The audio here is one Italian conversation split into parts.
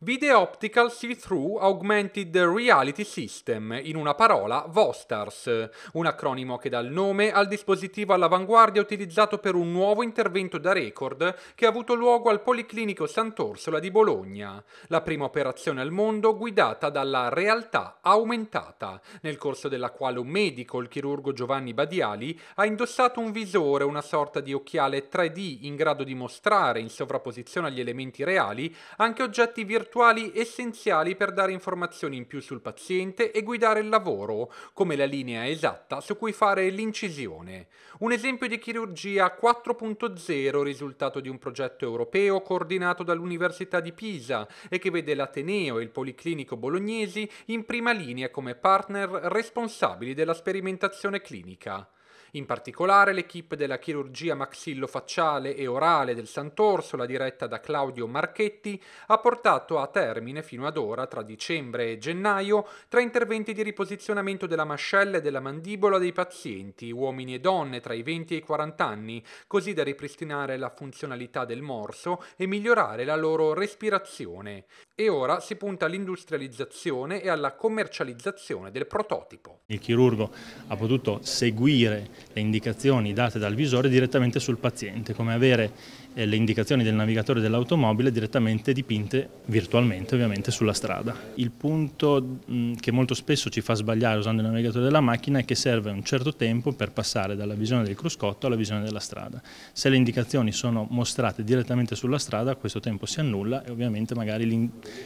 Video Optical See-Through Augmented Reality System, in una parola VOSTARS, un acronimo che dà il nome al dispositivo all'avanguardia utilizzato per un nuovo intervento da record che ha avuto luogo al Policlinico Sant'Orsola di Bologna, la prima operazione al mondo guidata dalla realtà aumentata, nel corso della quale un medico, il chirurgo Giovanni Badiali, ha indossato un visore, una sorta di occhiale 3D in grado di mostrare in sovrapposizione agli elementi reali anche oggetti virtuali virtuali essenziali per dare informazioni in più sul paziente e guidare il lavoro, come la linea esatta su cui fare l'incisione. Un esempio di chirurgia 4.0, risultato di un progetto europeo coordinato dall'Università di Pisa e che vede l'Ateneo e il Policlinico Bolognesi in prima linea come partner responsabili della sperimentazione clinica. In particolare l'equipe della chirurgia maxillofacciale e orale del Sant'Orsola diretta da Claudio Marchetti ha portato a termine fino ad ora, tra dicembre e gennaio, tre interventi di riposizionamento della mascella e della mandibola dei pazienti, uomini e donne tra i 20 e i 40 anni, così da ripristinare la funzionalità del morso e migliorare la loro respirazione. E ora si punta all'industrializzazione e alla commercializzazione del prototipo. Il chirurgo ha potuto seguire le indicazioni date dal visore direttamente sul paziente, come avere eh, le indicazioni del navigatore dell'automobile direttamente dipinte virtualmente ovviamente sulla strada. Il punto mm, che molto spesso ci fa sbagliare usando il navigatore della macchina è che serve un certo tempo per passare dalla visione del cruscotto alla visione della strada. Se le indicazioni sono mostrate direttamente sulla strada questo tempo si annulla e ovviamente magari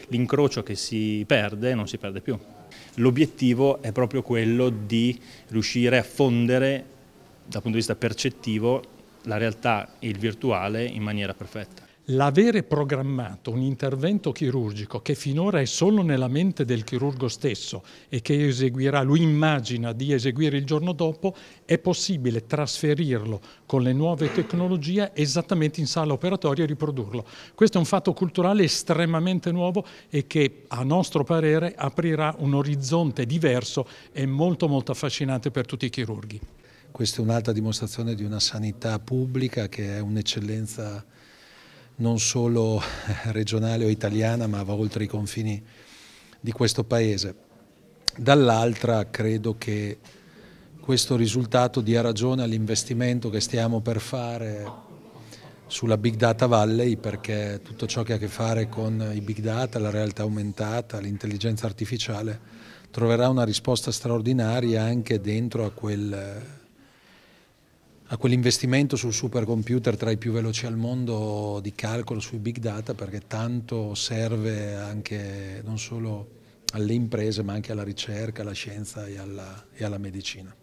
l'incrocio che si perde non si perde più. L'obiettivo è proprio quello di riuscire a fondere dal punto di vista percettivo la realtà e il virtuale in maniera perfetta l'avere programmato un intervento chirurgico che finora è solo nella mente del chirurgo stesso e che eseguirà, lui immagina di eseguire il giorno dopo, è possibile trasferirlo con le nuove tecnologie esattamente in sala operatoria e riprodurlo. Questo è un fatto culturale estremamente nuovo e che a nostro parere aprirà un orizzonte diverso e molto molto affascinante per tutti i chirurghi. Questa è un'altra dimostrazione di una sanità pubblica che è un'eccellenza non solo regionale o italiana, ma va oltre i confini di questo Paese. Dall'altra credo che questo risultato dia ragione all'investimento che stiamo per fare sulla Big Data Valley perché tutto ciò che ha a che fare con i big data, la realtà aumentata, l'intelligenza artificiale troverà una risposta straordinaria anche dentro a quel a quell'investimento sul supercomputer tra i più veloci al mondo di calcolo sui big data perché tanto serve anche non solo alle imprese ma anche alla ricerca, alla scienza e alla, e alla medicina.